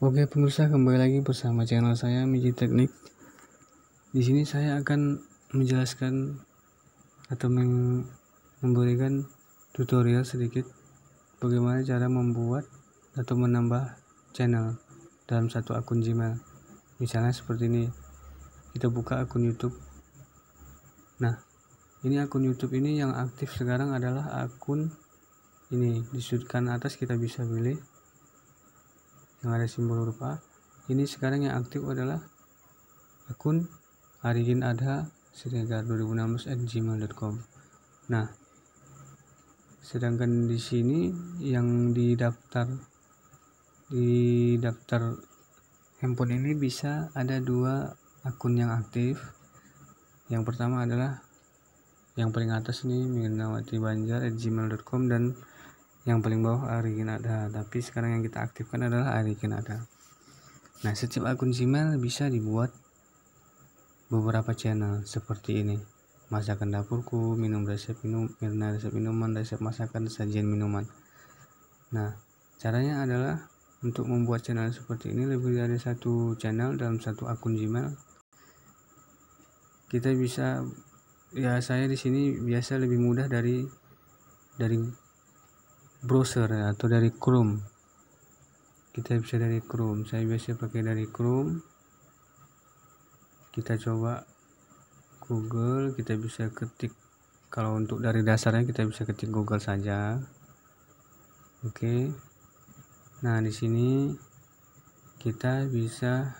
Oke pemirsa kembali lagi bersama channel saya Miji Teknik. Di sini saya akan menjelaskan atau memberikan tutorial sedikit bagaimana cara membuat atau menambah channel dalam satu akun Gmail. Misalnya seperti ini. Kita buka akun YouTube. Nah, ini akun YouTube ini yang aktif sekarang adalah akun ini di sudut kanan atas kita bisa pilih yang ada simbol huruf A ini sekarang yang aktif adalah akun Arigin Adha Siregar 2016 at gmail.com nah sedangkan di sini yang di daftar di daftar handphone ini bisa ada dua akun yang aktif yang pertama adalah yang paling atas ini mirnawati banjar at gmail.com dan yang paling bawah origin ada tapi sekarang yang kita aktifkan adalah origin ada nah setiap akun Gmail bisa dibuat beberapa channel seperti ini masakan dapurku minum resep minum mirna resep minuman resep masakan sajian minuman nah caranya adalah untuk membuat channel seperti ini lebih dari satu channel dalam satu akun Gmail kita bisa ya saya di sini biasa lebih mudah dari dari browser ya, atau dari Chrome kita bisa dari Chrome saya biasa pakai dari Chrome kita coba Google kita bisa ketik kalau untuk dari dasarnya kita bisa ketik Google saja oke okay. nah di sini kita bisa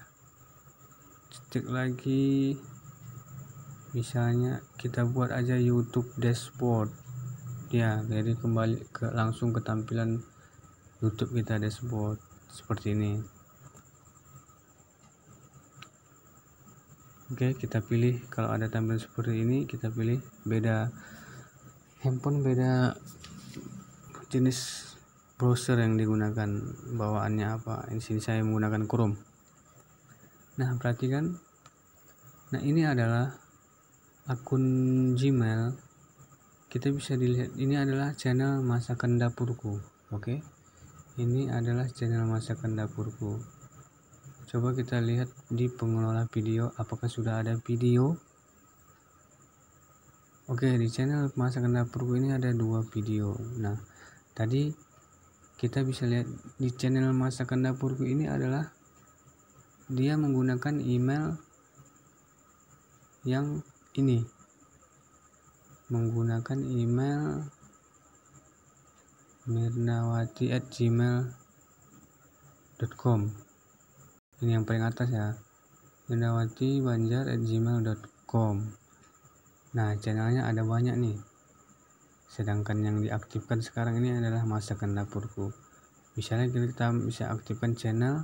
ketik lagi misalnya kita buat aja YouTube dashboard ya jadi kembali ke langsung ke tampilan YouTube kita dashboard seperti ini Oke kita pilih kalau ada tampilan seperti ini kita pilih beda handphone beda jenis browser yang digunakan bawaannya apa di sini saya menggunakan Chrome nah perhatikan nah ini adalah akun Gmail kita bisa dilihat ini adalah channel masakan dapurku oke okay? ini adalah channel masakan dapurku coba kita lihat di pengelola video apakah sudah ada video oke okay, di channel masakan dapurku ini ada dua video nah tadi kita bisa lihat di channel masakan dapurku ini adalah dia menggunakan email yang ini menggunakan email gmail.com Ini yang paling atas ya. gmail.com Nah, channelnya ada banyak nih. Sedangkan yang diaktifkan sekarang ini adalah masakan dapurku. Misalnya kita bisa aktifkan channel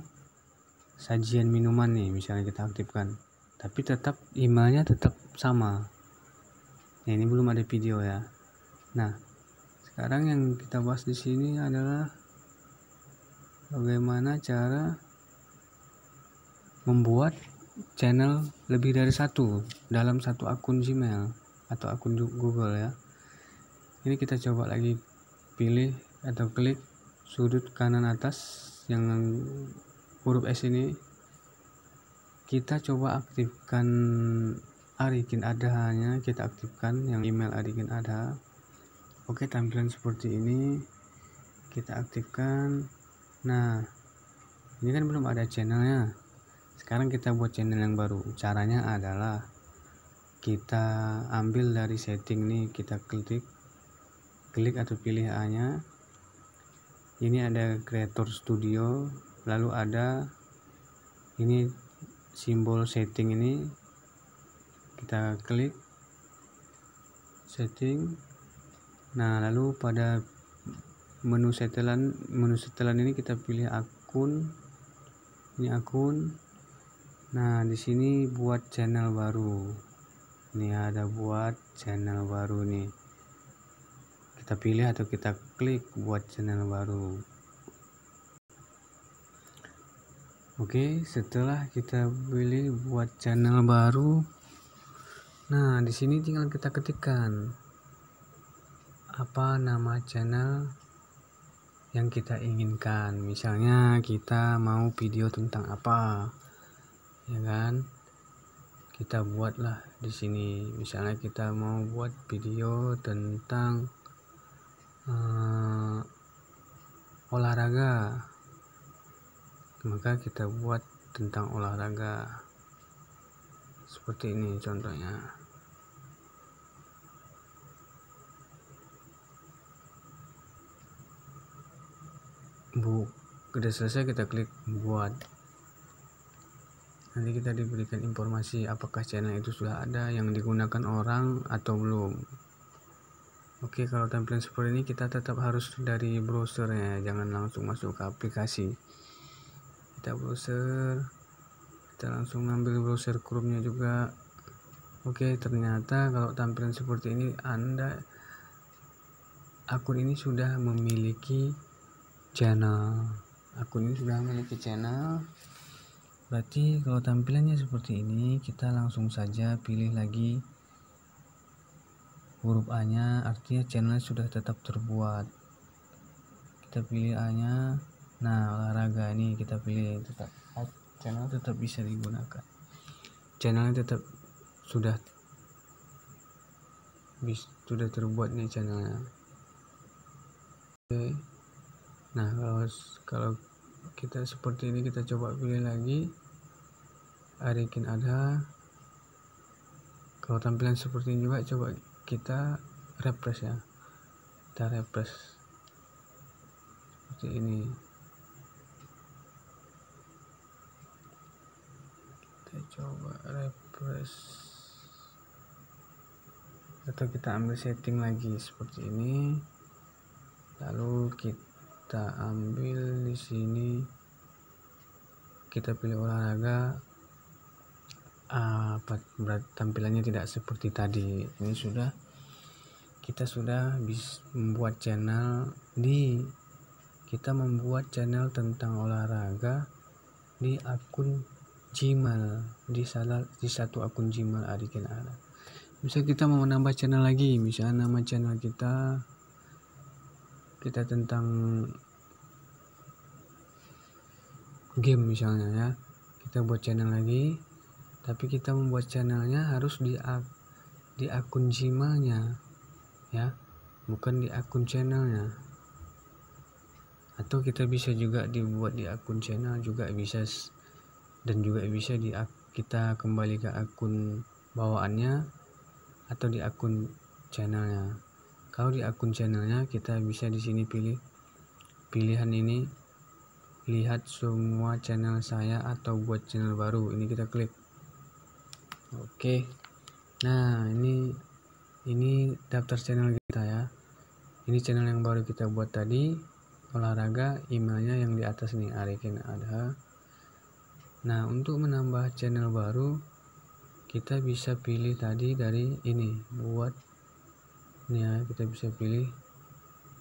sajian minuman nih, misalnya kita aktifkan. Tapi tetap emailnya tetap sama, ya ini belum ada video ya nah sekarang yang kita bahas di sini adalah bagaimana cara membuat channel lebih dari satu dalam satu akun Gmail atau akun Google ya ini kita coba lagi pilih atau klik sudut kanan atas yang huruf S ini kita coba aktifkan Arikin ada hanya kita aktifkan yang email Arikin ada. Oke, tampilan seperti ini kita aktifkan. Nah, ini kan belum ada channelnya. Sekarang kita buat channel yang baru. Caranya adalah kita ambil dari setting nih, kita klik klik atau pilih A-nya. Ini ada Creator Studio, lalu ada ini simbol setting ini kita klik setting nah lalu pada menu setelan menu setelan ini kita pilih akun ini akun nah di sini buat channel baru ini ada buat channel baru nih kita pilih atau kita klik buat channel baru oke setelah kita pilih buat channel baru Nah, di sini tinggal kita ketikkan apa nama channel yang kita inginkan. Misalnya kita mau video tentang apa. Ya kan? Kita buatlah di sini. Misalnya kita mau buat video tentang uh, olahraga. Maka kita buat tentang olahraga seperti ini contohnya book sudah selesai kita klik buat nanti kita diberikan informasi apakah channel itu sudah ada yang digunakan orang atau belum oke kalau template seperti ini kita tetap harus dari browsernya jangan langsung masuk ke aplikasi kita browser kita langsung ambil browser Chrome nya juga oke ternyata kalau tampilan seperti ini anda akun ini sudah memiliki channel akun ini sudah memiliki channel berarti kalau tampilannya seperti ini kita langsung saja pilih lagi huruf A nya artinya channel sudah tetap terbuat kita pilih A nya nah olahraga ini kita pilih tetap channel tetap bisa digunakan channelnya tetap sudah bis, sudah terbuat nih channelnya oke nah kalau kalau kita seperti ini kita coba pilih lagi Arikin ada kalau tampilan seperti ini juga coba kita refresh ya kita refresh seperti ini coba refresh atau kita ambil setting lagi seperti ini lalu kita ambil di sini kita pilih olahraga apa berat tampilannya tidak seperti tadi ini sudah kita sudah bisa membuat channel di kita membuat channel tentang olahraga di akun Gmail di salah di satu akun Gmail Arikin anak bisa kita mau menambah channel lagi misalnya nama channel kita kita tentang game misalnya ya kita buat channel lagi tapi kita membuat channelnya harus di di akun Gmailnya ya bukan di akun channelnya atau kita bisa juga dibuat di akun channel juga bisa dan juga bisa di kita kembali ke akun bawaannya atau di akun channelnya kalau di akun channelnya kita bisa di sini pilih pilihan ini lihat semua channel saya atau buat channel baru ini kita klik oke nah ini ini daftar channel kita ya ini channel yang baru kita buat tadi olahraga emailnya yang di atas nih arikin Adha Nah, untuk menambah channel baru, kita bisa pilih tadi dari ini buat ya, kita bisa pilih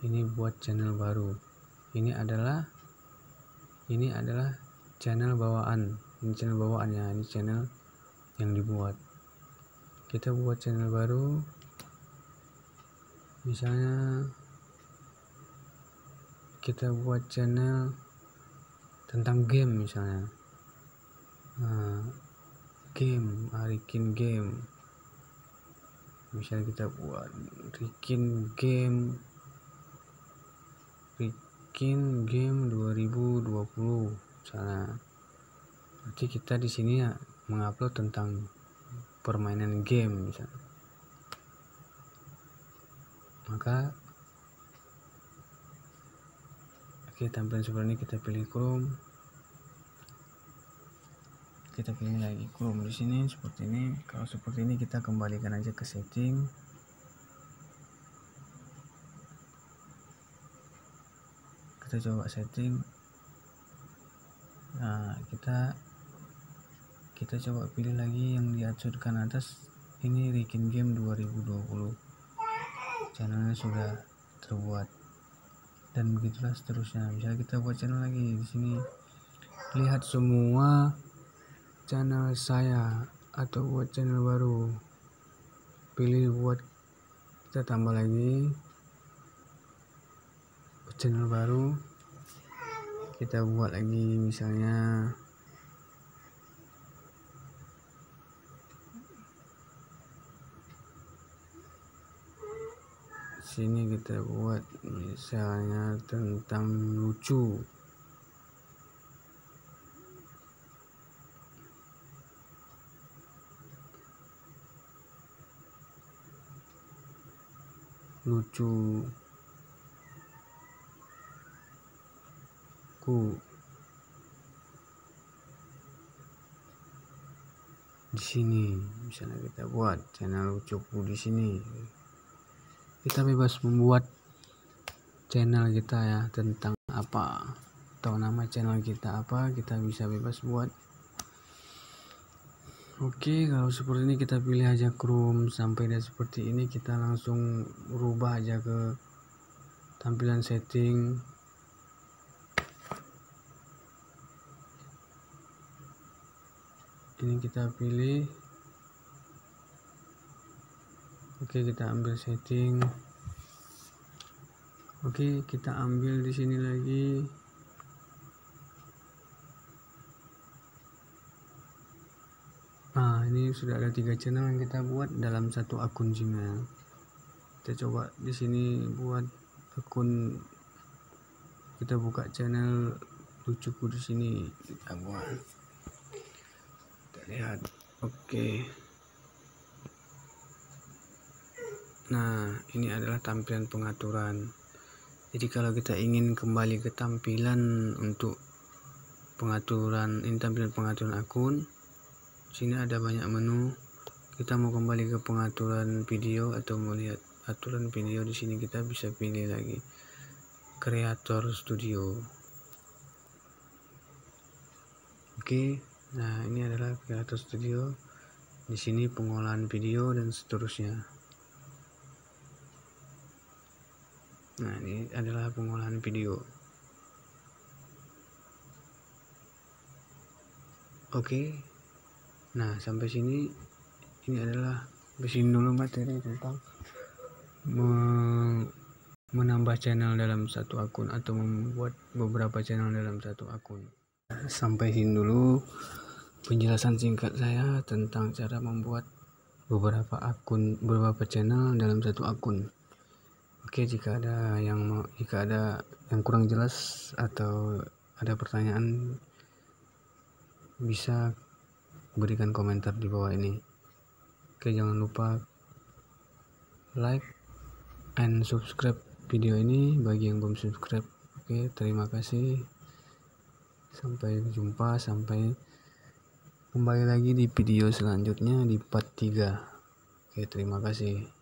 ini buat channel baru. Ini adalah ini adalah channel bawaan. Ini channel bawaannya, ini channel yang dibuat. Kita buat channel baru. Misalnya kita buat channel tentang game misalnya Eh, game Arikin game misalnya kita buat Rikin game Rikin game 2020 misalnya berarti kita di sini ya mengupload tentang permainan game misalnya maka oke tampilan seperti ini kita pilih Chrome kita pilih lagi Chrome di sini seperti ini kalau seperti ini kita kembalikan aja ke setting kita coba setting nah kita kita coba pilih lagi yang di atas ini Rikin Game 2020 channelnya sudah terbuat dan begitulah seterusnya misalnya kita buat channel lagi di sini lihat semua channel saya atau buat channel baru pilih buat kita tambah lagi channel baru kita buat lagi misalnya sini kita buat misalnya tentang lucu lucu ku di sini misalnya kita buat channel lucuku di sini kita bebas membuat channel kita ya tentang apa atau nama channel kita apa kita bisa bebas buat Oke, kalau seperti ini kita pilih aja Chrome sampai dia seperti ini kita langsung rubah aja ke tampilan setting. Ini kita pilih. Oke, kita ambil setting. Oke, kita ambil di sini lagi. ini sudah ada tiga channel yang kita buat dalam satu akun Gmail kita coba di sini buat akun kita buka channel lucuku di sini kita buat kita lihat oke okay. nah ini adalah tampilan pengaturan jadi kalau kita ingin kembali ke tampilan untuk pengaturan ini tampilan pengaturan akun sini ada banyak menu kita mau kembali ke pengaturan video atau melihat aturan video di sini kita bisa pilih lagi Creator studio oke nah ini adalah Creator studio di sini pengolahan video dan seterusnya nah ini adalah pengolahan video oke nah sampai sini ini adalah besin dulu materi tentang menambah channel dalam satu akun atau membuat beberapa channel dalam satu akun sampai sini dulu penjelasan singkat saya tentang cara membuat beberapa akun beberapa channel dalam satu akun oke jika ada yang jika ada yang kurang jelas atau ada pertanyaan bisa berikan komentar di bawah ini oke jangan lupa like and subscribe video ini bagi yang belum subscribe oke terima kasih sampai jumpa sampai kembali lagi di video selanjutnya di part 3 oke terima kasih